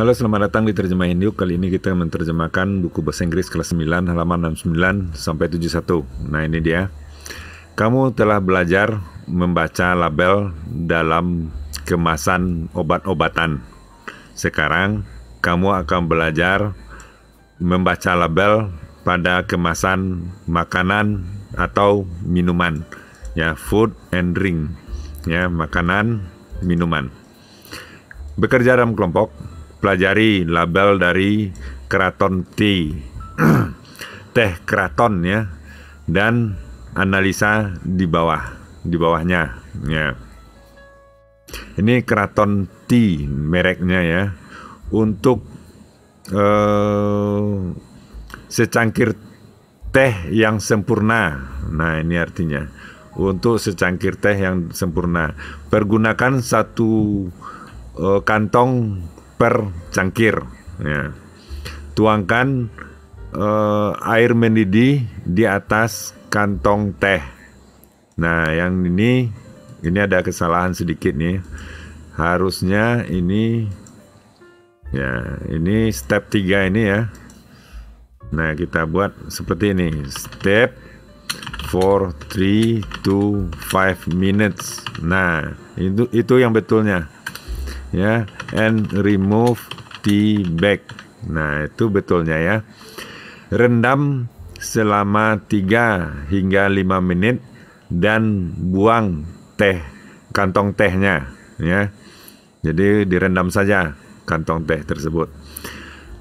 Halo, selamat datang di Terjemah yuk. Kali ini kita menerjemahkan buku bahasa Inggris kelas 9 halaman 69 sampai 71. Nah, ini dia. Kamu telah belajar membaca label dalam kemasan obat-obatan. Sekarang kamu akan belajar membaca label pada kemasan makanan atau minuman ya food and drink ya makanan minuman bekerja dalam kelompok pelajari label dari Keraton T Teh Keraton ya dan analisa di bawah di bawahnya ya ini Keraton T mereknya ya untuk eh, secangkir teh yang sempurna nah ini artinya untuk secangkir teh yang sempurna pergunakan satu eh, kantong per cangkir. Ya. Tuangkan uh, air mendidih di atas kantong teh. Nah, yang ini ini ada kesalahan sedikit nih. Harusnya ini ya, ini step 3 ini ya. Nah, kita buat seperti ini. Step 4 3 2 5 minutes. Nah, itu itu yang betulnya ya and remove the bag. Nah, itu betulnya ya. Rendam selama 3 hingga 5 menit dan buang teh kantong tehnya ya. Jadi direndam saja kantong teh tersebut.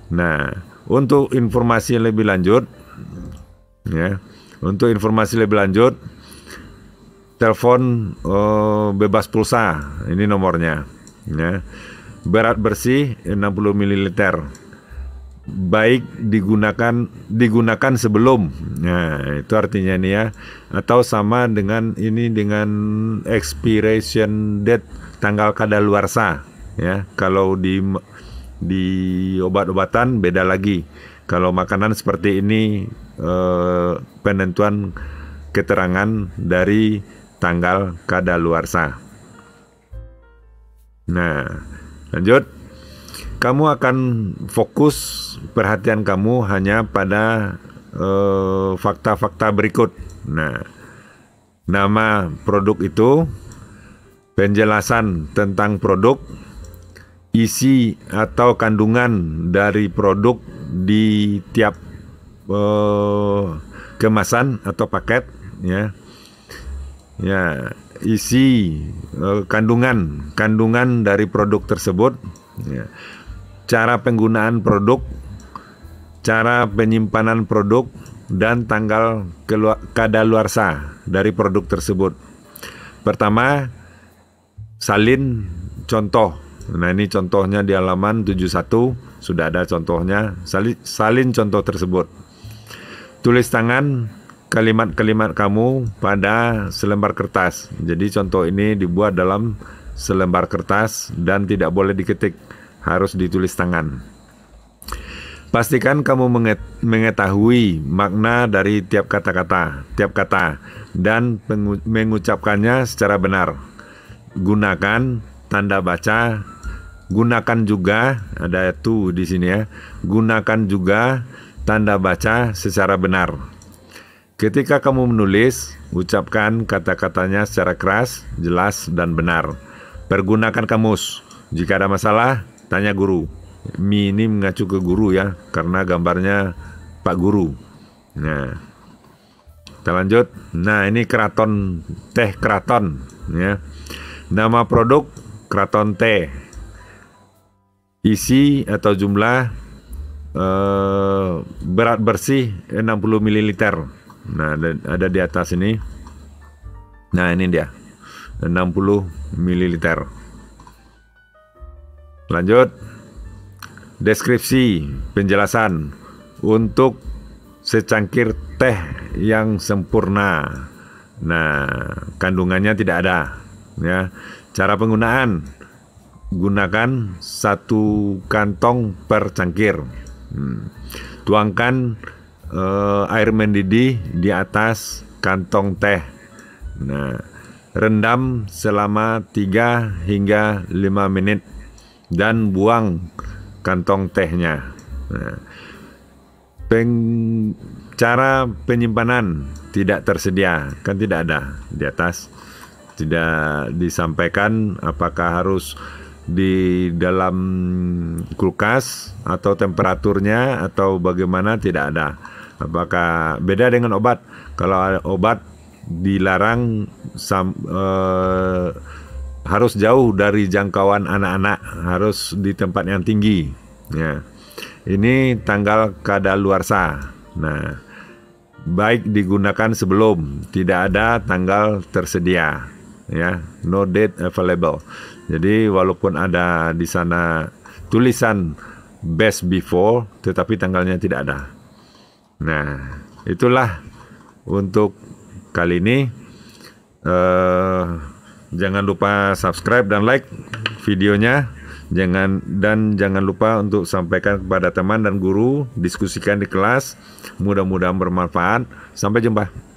Nah, untuk informasi lebih lanjut ya, untuk informasi lebih lanjut telepon oh, bebas pulsa ini nomornya ya. Berat bersih 60 ml. Baik digunakan digunakan sebelum. Nah, itu artinya nih ya atau sama dengan ini dengan expiration date tanggal kadaluarsa ya. Kalau di di obat-obatan beda lagi. Kalau makanan seperti ini eh, penentuan keterangan dari tanggal kadaluarsa. Nah, lanjut. Kamu akan fokus perhatian kamu hanya pada eh, fakta-fakta uh, berikut. Nah, nama produk itu, penjelasan tentang produk, isi atau kandungan dari produk di tiap uh, kemasan atau paket, ya ya isi eh, kandungan kandungan dari produk tersebut ya. cara penggunaan produk cara penyimpanan produk dan tanggal kadaluarsa dari produk tersebut pertama salin contoh nah ini contohnya di halaman 71 sudah ada contohnya salin, salin contoh tersebut tulis tangan kalimat-kalimat kamu pada selembar kertas. Jadi contoh ini dibuat dalam selembar kertas dan tidak boleh diketik, harus ditulis tangan. Pastikan kamu mengetahui makna dari tiap kata-kata, tiap kata dan mengucapkannya secara benar. Gunakan tanda baca, gunakan juga ada tuh di sini ya. Gunakan juga tanda baca secara benar. Ketika kamu menulis, ucapkan kata-katanya secara keras, jelas, dan benar. Pergunakan kamus. Jika ada masalah, tanya guru. Mi ini mengacu ke guru ya, karena gambarnya Pak Guru. Nah, kita lanjut. Nah, ini keraton teh keraton ya. Nama produk keraton teh. Isi atau jumlah eh, berat bersih 60 ml Nah, ada, ada di atas ini. Nah, ini dia. 60 ml. Lanjut. Deskripsi, penjelasan untuk secangkir teh yang sempurna. Nah, kandungannya tidak ada, ya. Cara penggunaan gunakan satu kantong per cangkir. Hmm. Tuangkan uh, air mendidih di atas kantong teh. Nah, rendam selama 3 hingga 5 menit dan buang kantong tehnya. Nah, peng, cara penyimpanan tidak tersedia, kan tidak ada di atas. Tidak disampaikan apakah harus di dalam kulkas atau temperaturnya atau bagaimana tidak ada. Apakah beda dengan obat? Kalau obat dilarang sam, eh, harus jauh dari jangkauan anak-anak, harus di tempat yang tinggi. Ya. Ini tanggal kadaluarsa. Nah, baik digunakan sebelum tidak ada tanggal tersedia ya no date available jadi walaupun ada di sana tulisan best before tetapi tanggalnya tidak ada Nah, itulah untuk kali ini. Eh, jangan lupa subscribe dan like videonya. Jangan dan jangan lupa untuk sampaikan kepada teman dan guru, diskusikan di kelas. Mudah-mudahan bermanfaat. Sampai jumpa.